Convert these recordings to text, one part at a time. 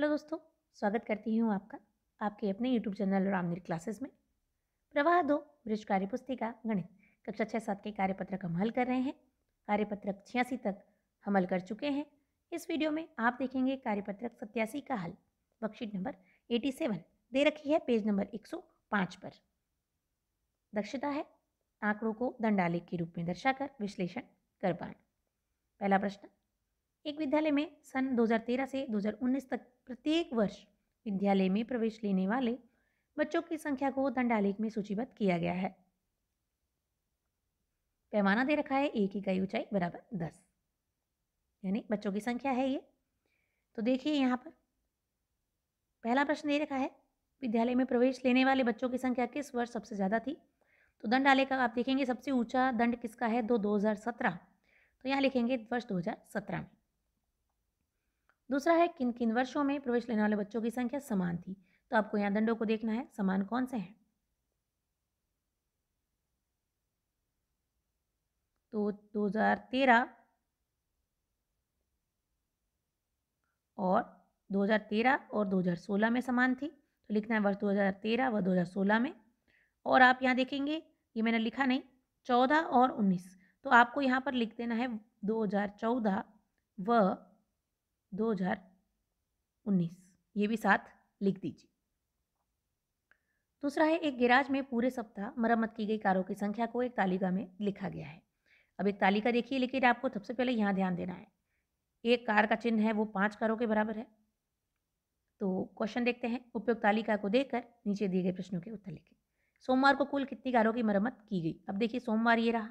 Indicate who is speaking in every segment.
Speaker 1: hello दोस्तों स्वागत करती हूँ आपका आपके अपने यूट्यूब चैनल रामनीर क्लासेस में प्रवाह दो ब्रिज कार्य पुस्तिका गणित कक्षा छः सात के कार्यपत्रक हम हल कर रहे हैं कार्यपत्रक छियासी तक हम हल कर चुके हैं इस वीडियो में आप देखेंगे कार्यपत्रक सत्यासी का हल वर्कशीट नंबर एटी दे रखी है पेज नंबर एक पर दक्षता है आंकड़ों को दंडालिक के रूप में दर्शाकर विश्लेषण कर पाना पहला प्रश्न एक विद्यालय में सन 2013 से 2019 तक प्रत्येक वर्ष विद्यालय में प्रवेश लेने वाले बच्चों की संख्या को दंडालेख में सूचीबद्ध किया गया है पैमाना दे रखा है एक इकाई ऊंचाई बराबर दस यानी बच्चों की संख्या है ये तो देखिए यहाँ पर पहला प्रश्न दे रखा है विद्यालय में प्रवेश लेने वाले बच्चों की संख्या किस वर्ष सबसे ज़्यादा थी तो दंड आले का आप देखेंगे सबसे ऊंचा दंड किसका है दो दो हजार सत्रह तो यहाँ लिखेंगे वर्ष दो हजार सत्रह में दूसरा है किन किन वर्षों में प्रवेश लेने वाले बच्चों की संख्या समान थी तो आपको यहाँ दंडों को देखना है समान कौन से हैं तो 2013 और 2013 और 2016 में समान थी तो लिखना है वर्ष 2013 व 2016 में और आप यहाँ देखेंगे ये मैंने लिखा नहीं 14 और 19 तो आपको यहाँ पर लिख देना है 2014 व 2019 ये भी साथ लिख दीजिए दूसरा है एक गैराज में पूरे सप्ताह मरम्मत की गई कारों की संख्या को एक तालिका में लिखा गया है अब एक तालिका देखिए लेकिन आपको सबसे पहले यहाँ ध्यान देना है एक कार का चिन्ह है वो पाँच कारों के बराबर है तो क्वेश्चन देखते हैं उपयुक्त तालिका को देखकर नीचे दिए गए प्रश्नों के उत्तर लिखें सोमवार को कुल कितनी कारों की मरम्मत की गई अब देखिए सोमवार ये रहा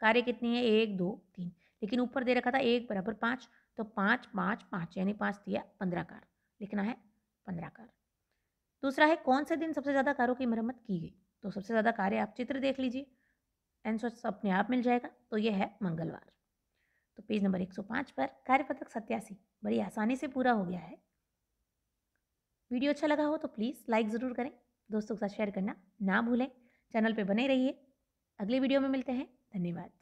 Speaker 1: कार्य कितनी है एक दो तीन लेकिन ऊपर दे रखा था एक बराबर पाँच तो पाँच पाँच पाँच यानी पाँच दिया पंद्रह कार लिखना है पंद्रह कार दूसरा है कौन से दिन सबसे ज़्यादा कारों की मरम्मत की गई तो सबसे ज़्यादा कार्य आप चित्र देख लीजिए आंसर अपने आप मिल जाएगा तो यह है मंगलवार तो पेज नंबर एक पर कार्य पत्रक सत्यासी बड़ी आसानी से पूरा हो गया है वीडियो अच्छा लगा हो तो प्लीज़ लाइक ज़रूर करें दोस्तों के साथ शेयर करना ना भूलें चैनल पर बने रहिए अगले वीडियो में मिलते हैं धन्यवाद